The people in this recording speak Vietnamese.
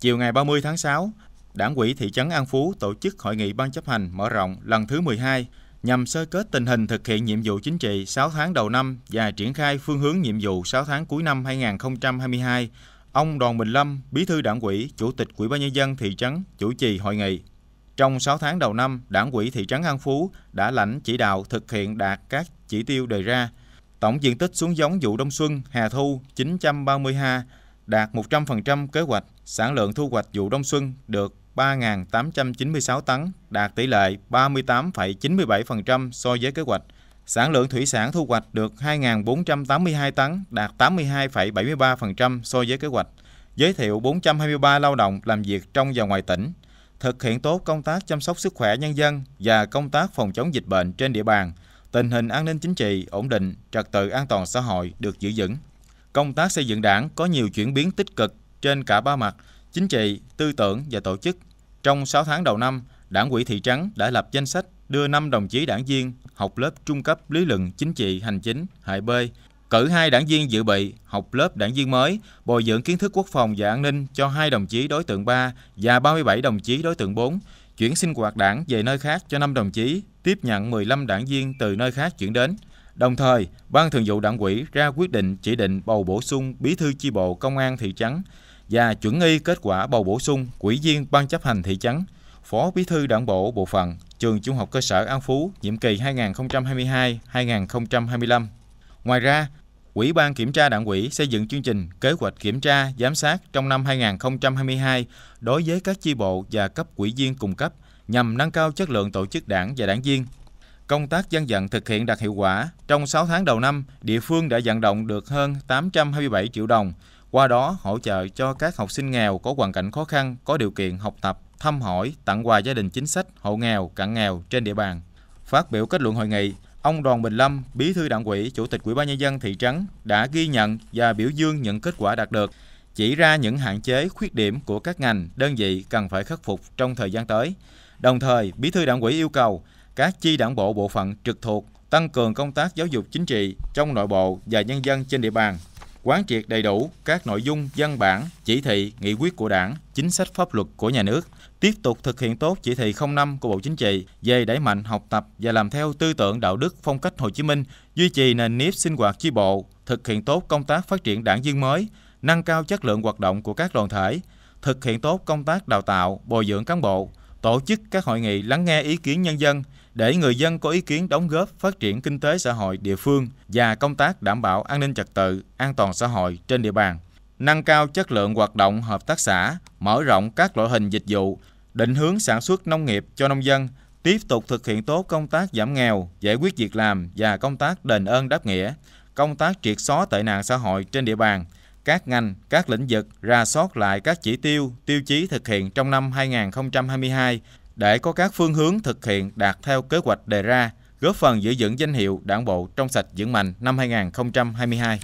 Chiều ngày 30 tháng 6, Đảng ủy thị trấn An Phú tổ chức hội nghị ban chấp hành mở rộng lần thứ 12 nhằm sơ kết tình hình thực hiện nhiệm vụ chính trị 6 tháng đầu năm và triển khai phương hướng nhiệm vụ 6 tháng cuối năm 2022. Ông Đoàn Bình Lâm, Bí thư Đảng ủy, Chủ tịch Ủy ban nhân dân thị trấn chủ trì hội nghị. Trong 6 tháng đầu năm, Đảng ủy thị trấn An Phú đã lãnh chỉ đạo thực hiện đạt các chỉ tiêu đề ra. Tổng diện tích xuống giống vụ đông xuân, hè thu 930 ha, đạt 100% kế hoạch, sản lượng thu hoạch vụ đông xuân được 3.896 tấn, đạt tỷ lệ 38,97% so với kế hoạch. Sản lượng thủy sản thu hoạch được 2.482 tấn, đạt 82,73% so với kế hoạch. Giới thiệu 423 lao động làm việc trong và ngoài tỉnh. Thực hiện tốt công tác chăm sóc sức khỏe nhân dân và công tác phòng chống dịch bệnh trên địa bàn. Tình hình an ninh chính trị, ổn định, trật tự an toàn xã hội được giữ vững công tác xây dựng đảng có nhiều chuyển biến tích cực trên cả ba mặt, chính trị, tư tưởng và tổ chức. Trong 6 tháng đầu năm, Đảng ủy thị trấn đã lập danh sách đưa 5 đồng chí đảng viên học lớp trung cấp lý luận chính trị hành chính hệ B, cử hai đảng viên dự bị học lớp đảng viên mới, bồi dưỡng kiến thức quốc phòng và an ninh cho hai đồng chí đối tượng 3 và 37 đồng chí đối tượng 4, chuyển sinh hoạt đảng về nơi khác cho 5 đồng chí, tiếp nhận 15 đảng viên từ nơi khác chuyển đến. Đồng thời, Ban Thường vụ Đảng ủy ra quyết định chỉ định bầu bổ sung Bí thư chi bộ Công an thị trấn và chuẩn y kết quả bầu bổ sung quỹ viên Ban chấp hành thị trấn, Phó Bí thư Đảng bộ bộ phận Trường Trung học cơ sở An Phú nhiệm kỳ 2022-2025. Ngoài ra, Ủy ban kiểm tra Đảng ủy xây dựng chương trình kế hoạch kiểm tra, giám sát trong năm 2022 đối với các chi bộ và cấp quỹ viên cùng cấp nhằm nâng cao chất lượng tổ chức đảng và đảng viên Công tác dân vận thực hiện đạt hiệu quả. Trong 6 tháng đầu năm, địa phương đã vận động được hơn 827 triệu đồng, qua đó hỗ trợ cho các học sinh nghèo có hoàn cảnh khó khăn có điều kiện học tập, thăm hỏi, tặng quà gia đình chính sách, hộ nghèo, cận nghèo trên địa bàn. Phát biểu kết luận hội nghị, ông Đoàn Bình Lâm, Bí thư Đảng ủy, Chủ tịch Ủy ban nhân dân thị trấn đã ghi nhận và biểu dương những kết quả đạt được, chỉ ra những hạn chế, khuyết điểm của các ngành, đơn vị cần phải khắc phục trong thời gian tới. Đồng thời, Bí thư Đảng ủy yêu cầu các chi đảng bộ bộ phận trực thuộc tăng cường công tác giáo dục chính trị trong nội bộ và nhân dân trên địa bàn, quán triệt đầy đủ các nội dung văn bản, chỉ thị, nghị quyết của Đảng, chính sách pháp luật của nhà nước, tiếp tục thực hiện tốt chỉ thị 05 của Bộ Chính trị về đẩy mạnh học tập và làm theo tư tưởng đạo đức phong cách Hồ Chí Minh, duy trì nền nếp sinh hoạt chi bộ, thực hiện tốt công tác phát triển đảng viên mới, nâng cao chất lượng hoạt động của các đoàn thể, thực hiện tốt công tác đào tạo, bồi dưỡng cán bộ, tổ chức các hội nghị lắng nghe ý kiến nhân dân, để người dân có ý kiến đóng góp phát triển kinh tế xã hội địa phương và công tác đảm bảo an ninh trật tự, an toàn xã hội trên địa bàn, nâng cao chất lượng hoạt động hợp tác xã, mở rộng các loại hình dịch vụ, định hướng sản xuất nông nghiệp cho nông dân, tiếp tục thực hiện tốt công tác giảm nghèo, giải quyết việc làm và công tác đền ơn đáp nghĩa, công tác triệt xóa tệ nạn xã hội trên địa bàn, các ngành, các lĩnh vực ra soát lại các chỉ tiêu, tiêu chí thực hiện trong năm 2022 để có các phương hướng thực hiện đạt theo kế hoạch đề ra, góp phần giữ vững danh hiệu Đảng bộ trong sạch vững mạnh năm 2022.